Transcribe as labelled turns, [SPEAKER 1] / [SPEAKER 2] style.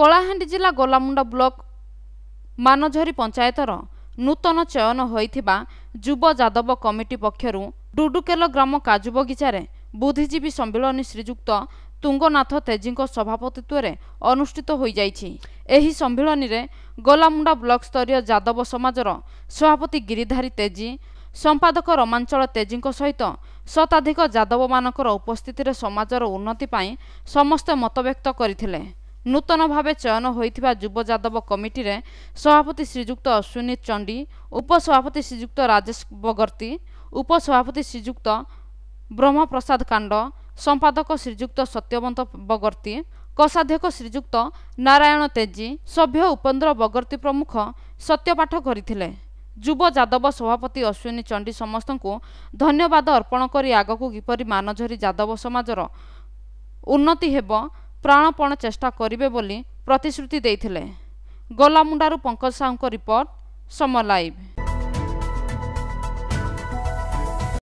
[SPEAKER 1] କଳାହାଣ୍ଡି ଜିଲ୍ଲା ଗୋଲାମୁଣ୍ଡା ବ୍ଲକ ମାନଝରୀ ପଞ୍ଚାୟତର ନୂତନ ଚୟନ ହୋଇଥିବା ଯୁବ ଯାଦବ କମିଟି ପକ୍ଷରୁ ଡୁଡୁକେଲ ଗ୍ରାମ କାଜୁ ବଗିଚାରେ ବୁଦ୍ଧିଜୀବୀ ସମ୍ମିଳନୀ ଶ୍ରୀଯୁକ୍ତ ତୁଙ୍ଗନାଥ ତେଜୀଙ୍କ ସଭାପତିତ୍ୱରେ ଅନୁଷ୍ଠିତ ହୋଇଯାଇଛି ଏହି ସମ୍ମିଳନୀରେ ଗୋଲାମୁଣ୍ଡା ବ୍ଲକସ୍ତରୀୟ ଯାଦବ ସମାଜର ସଭାପତି ଗିରିଧାରୀ ତେଜୀ ସମ୍ପାଦକ ରମାଞ୍ଚଳ ତେଜୀଙ୍କ ସହିତ ଶତାଧିକ ଯାଦବମାନଙ୍କର ଉପସ୍ଥିତିରେ ସମାଜର ଉନ୍ନତି ପାଇଁ ସମସ୍ତେ ମତବ୍ୟକ୍ତ କରିଥିଲେ ନୂତନ ଭାବେ ଚୟନ ହୋଇଥିବା ଯୁବ ଯାଦବ କମିଟିରେ ସଭାପତି ଶ୍ରୀଯୁକ୍ତ ଅଶ୍ୱିନୀ ଚଣ୍ଡି ଉପସଭାପତି ଶ୍ରୀଯୁକ୍ତ ରାଜେଶ ବଗର୍ତ୍ତୀ ଉପସଭାପତି ଶ୍ରୀଯୁକ୍ତ ବ୍ରହ୍ମପ୍ରସାଦ କାଣ୍ଡ ସମ୍ପାଦକ ଶ୍ରୀଯୁକ୍ତ ସତ୍ୟବନ୍ତ ବଗର୍ତ୍ତୀ କୋଷାଧ୍ୟକ୍ଷ ଶ୍ରୀଯୁକ୍ତ ନାରାୟଣ ତେଜି ସଭ୍ୟ ଉପେନ୍ଦ୍ର ବଗର୍ତ୍ତୀ ପ୍ରମୁଖ ସତ୍ୟପାଠ କରିଥିଲେ ଯୁବ ଯାଦବ ସଭାପତି ଅଶ୍ୱିନୀ ଚଣ୍ଡି ସମସ୍ତଙ୍କୁ ଧନ୍ୟବାଦ ଅର୍ପଣ କରି ଆଗକୁ କିପରି ମାନଝରୀ ଯାଦବ ସମାଜର ଉନ୍ନତି ହେବ ପ୍ରାଣପଣ ଚେଷ୍ଟା କରିବେ ବୋଲି ପ୍ରତିଶ୍ରୁତି ଦେଇଥିଲେ ଗୋଲାମୁଣ୍ଡାରୁ ପଙ୍କଜ ସାହୁଙ୍କ ରିପୋର୍ଟ ସମଲାଇଭ୍